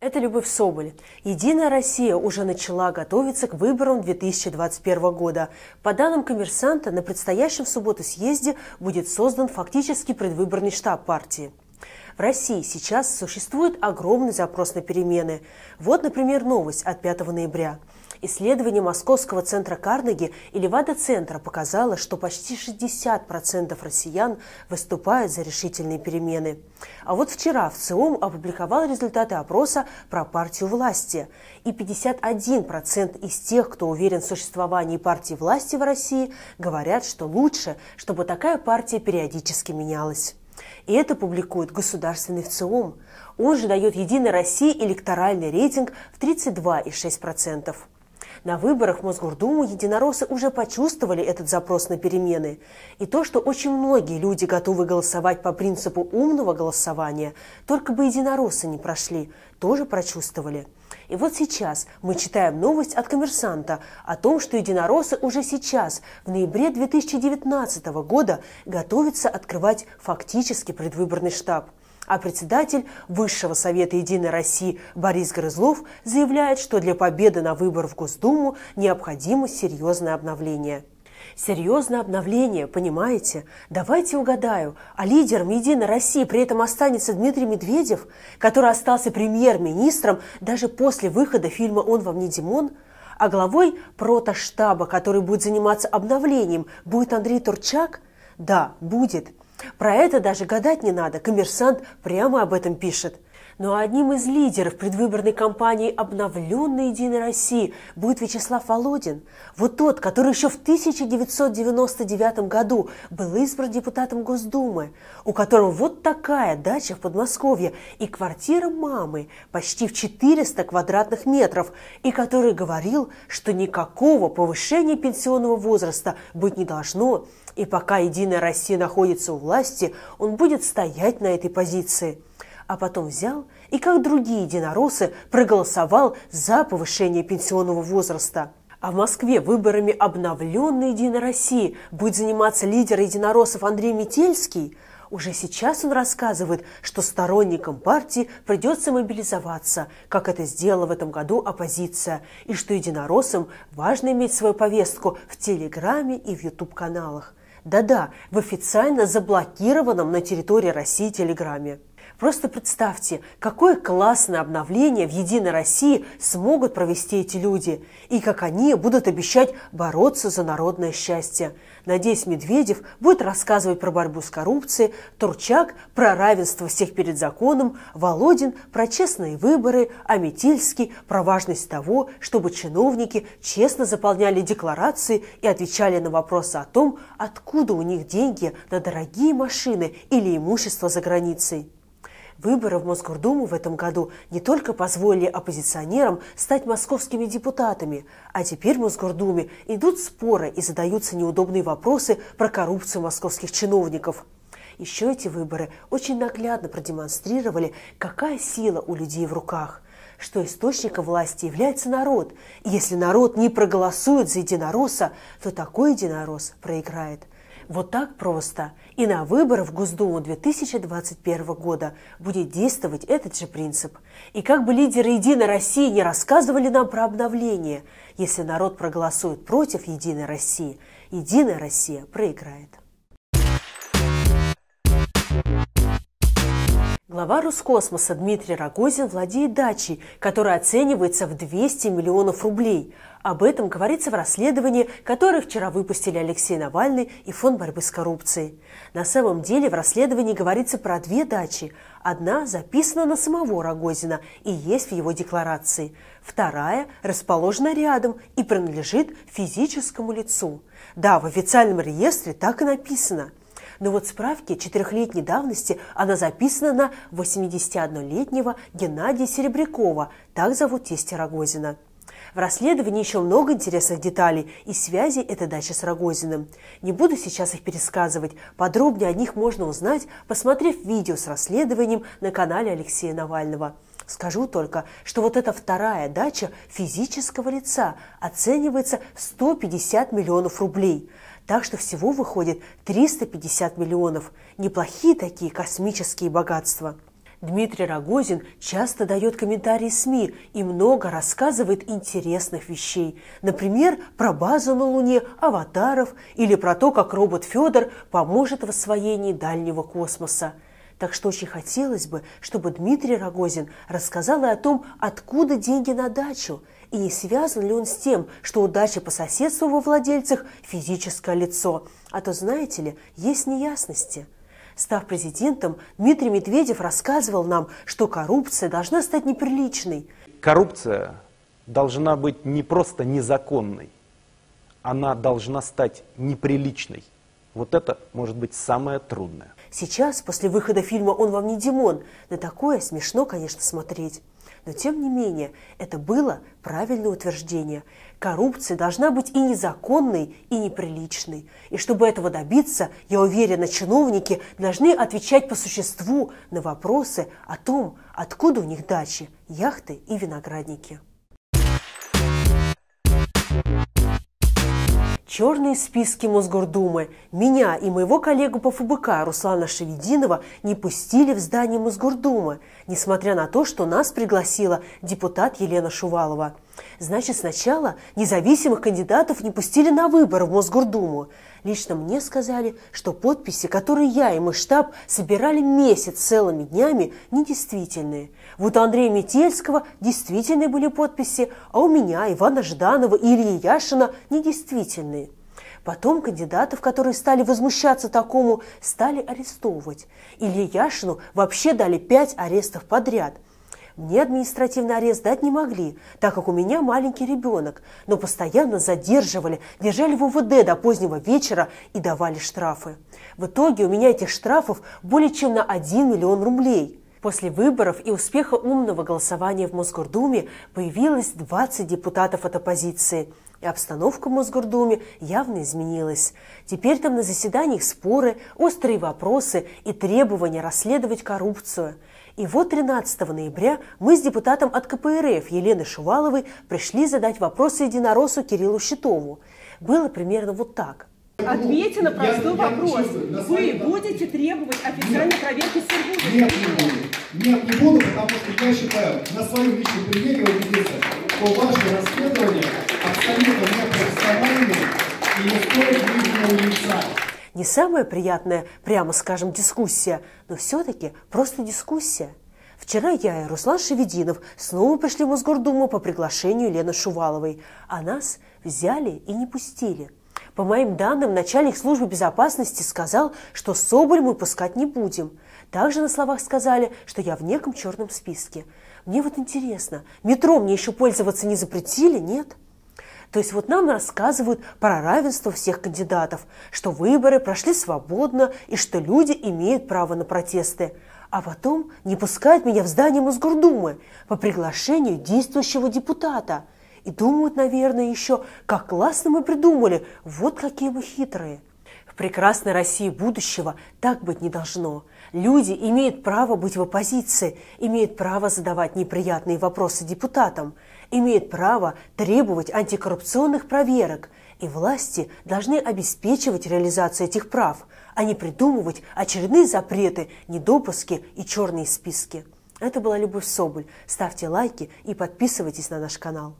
Это Любовь Соболь. «Единая Россия» уже начала готовиться к выборам 2021 года. По данным коммерсанта, на предстоящем в субботу съезде будет создан фактически предвыборный штаб партии. В России сейчас существует огромный запрос на перемены. Вот, например, новость от 5 ноября – Исследование Московского центра Карнеги и Левада-центра показало, что почти 60% россиян выступают за решительные перемены. А вот вчера в ЦИОМ опубликовал результаты опроса про партию власти. И 51% из тех, кто уверен в существовании партии власти в России, говорят, что лучше, чтобы такая партия периодически менялась. И это публикует государственный ВЦИОМ. Он же дает «Единой России» электоральный рейтинг в 32,6%. На выборах в Мосгордуму единороссы уже почувствовали этот запрос на перемены. И то, что очень многие люди готовы голосовать по принципу умного голосования, только бы единороссы не прошли, тоже прочувствовали. И вот сейчас мы читаем новость от коммерсанта о том, что единороссы уже сейчас, в ноябре 2019 года, готовятся открывать фактически предвыборный штаб – а председатель Высшего Совета Единой России Борис Грызлов заявляет, что для победы на выбор в Госдуму необходимо серьезное обновление. Серьезное обновление, понимаете? Давайте угадаю, а лидером «Единой России» при этом останется Дмитрий Медведев, который остался премьер-министром даже после выхода фильма «Он вам не Димон», а главой протоштаба, который будет заниматься обновлением, будет Андрей Турчак? Да, будет. Про это даже гадать не надо. Коммерсант прямо об этом пишет. Но одним из лидеров предвыборной кампании обновленной «Единой России» будет Вячеслав Володин. Вот тот, который еще в 1999 году был избран депутатом Госдумы, у которого вот такая дача в Подмосковье и квартира мамы почти в 400 квадратных метров, и который говорил, что никакого повышения пенсионного возраста быть не должно, и пока «Единая Россия» находится у власти, он будет стоять на этой позиции – а потом взял и, как другие единороссы, проголосовал за повышение пенсионного возраста. А в Москве выборами обновленной «Единой России» будет заниматься лидер единороссов Андрей Метельский – уже сейчас он рассказывает, что сторонникам партии придется мобилизоваться, как это сделала в этом году оппозиция, и что единороссам важно иметь свою повестку в Телеграме и в ютуб каналах Да-да, в официально заблокированном на территории России Телеграме. Просто представьте, какое классное обновление в «Единой России» смогут провести эти люди, и как они будут обещать бороться за народное счастье. Надеюсь, Медведев будет рассказывать про борьбу с коррупцией, Турчак – про равенство всех перед законом, Володин – про честные выборы, а Метельский – про важность того, чтобы чиновники честно заполняли декларации и отвечали на вопросы о том, откуда у них деньги на дорогие машины или имущество за границей. Выборы в Мосгордуму в этом году не только позволили оппозиционерам стать московскими депутатами, а теперь в Мосгордуме идут споры и задаются неудобные вопросы про коррупцию московских чиновников. Еще эти выборы очень наглядно продемонстрировали, какая сила у людей в руках – что источником власти является народ. И если народ не проголосует за единоросса, то такой единорос проиграет. Вот так просто. И на выборы в Госдуму 2021 года будет действовать этот же принцип. И как бы лидеры «Единой России» не рассказывали нам про обновление, если народ проголосует против «Единой России», «Единая Россия» проиграет. Глава Роскосмоса Дмитрий Рогозин владеет дачей, которая оценивается в 200 миллионов рублей. Об этом говорится в расследовании, которое вчера выпустили Алексей Навальный и Фонд борьбы с коррупцией. На самом деле в расследовании говорится про две дачи. Одна записана на самого Рогозина и есть в его декларации. Вторая расположена рядом и принадлежит физическому лицу. Да, в официальном реестре так и написано – но вот справки четырехлетней давности она записана на 81-летнего Геннадия Серебрякова, так зовут тестя Рогозина. В расследовании еще много интересных деталей и связей этой дачи с Рогозиным. Не буду сейчас их пересказывать, подробнее о них можно узнать, посмотрев видео с расследованием на канале Алексея Навального. Скажу только, что вот эта вторая дача физического лица оценивается в 150 миллионов рублей – так что всего выходит 350 миллионов. Неплохие такие космические богатства. Дмитрий Рогозин часто дает комментарии СМИ и много рассказывает интересных вещей. Например, про базу на Луне, аватаров или про то, как робот Федор поможет в освоении дальнего космоса. Так что очень хотелось бы, чтобы Дмитрий Рогозин рассказал и о том, откуда деньги на дачу, и не связан ли он с тем, что у дачи по соседству во владельцах физическое лицо. А то, знаете ли, есть неясности. Став президентом, Дмитрий Медведев рассказывал нам, что коррупция должна стать неприличной. Коррупция должна быть не просто незаконной, она должна стать неприличной. Вот это может быть самое трудное. Сейчас, после выхода фильма «Он вам не Димон», на такое смешно, конечно, смотреть. Но тем не менее, это было правильное утверждение. Коррупция должна быть и незаконной, и неприличной. И чтобы этого добиться, я уверена, чиновники должны отвечать по существу на вопросы о том, откуда у них дачи, яхты и виноградники. Черные списки Мосгордумы меня и моего коллегу по ФБК Руслана Шевединова не пустили в здание Мосгордумы несмотря на то, что нас пригласила депутат Елена Шувалова. Значит, сначала независимых кандидатов не пустили на выборы в Мосгордуму. Лично мне сказали, что подписи, которые я и мой штаб собирали месяц целыми днями, недействительные. Вот у Андрея Метельского действительные были подписи, а у меня, Ивана Жданова и Ильи Яшина недействительные. Потом кандидатов, которые стали возмущаться такому, стали арестовывать. Илье Яшину вообще дали пять арестов подряд. Мне административный арест дать не могли, так как у меня маленький ребенок, но постоянно задерживали, держали в УВД до позднего вечера и давали штрафы. В итоге у меня этих штрафов более чем на 1 миллион рублей – После выборов и успеха умного голосования в Мосгордуме появилось 20 депутатов от оппозиции и обстановка в Мосгордуме явно изменилась. Теперь там на заседаниях споры, острые вопросы и требования расследовать коррупцию. И вот 13 ноября мы с депутатом от КПРФ Еленой Шуваловой пришли задать вопросы единороссу Кириллу Щитову. Было примерно вот так. Ответьте на простой я, вопрос. Я Вы будете требовать официальной нет, проверки Сургута? Нет, не буду. Нет, не буду, потому что я считаю, на своем личном примере что ваши расследования не самая приятная, прямо скажем, дискуссия, но все-таки просто дискуссия. Вчера я и Руслан Шевединов снова пришли в Мосгордуму по приглашению Лены Шуваловой, а нас взяли и не пустили. По моим данным, начальник службы безопасности сказал, что Соболь мы пускать не будем. Также на словах сказали, что я в неком черном списке. Мне вот интересно, метро мне еще пользоваться не запретили, нет? То есть вот нам рассказывают про равенство всех кандидатов, что выборы прошли свободно и что люди имеют право на протесты. А потом не пускают меня в здание Мосгордумы по приглашению действующего депутата. И думают, наверное, еще, как классно мы придумали, вот какие мы хитрые. В прекрасной России будущего так быть не должно. Люди имеют право быть в оппозиции, имеют право задавать неприятные вопросы депутатам имеет право требовать антикоррупционных проверок, и власти должны обеспечивать реализацию этих прав, а не придумывать очередные запреты, недопуски и черные списки. Это была Любовь Соболь. Ставьте лайки и подписывайтесь на наш канал.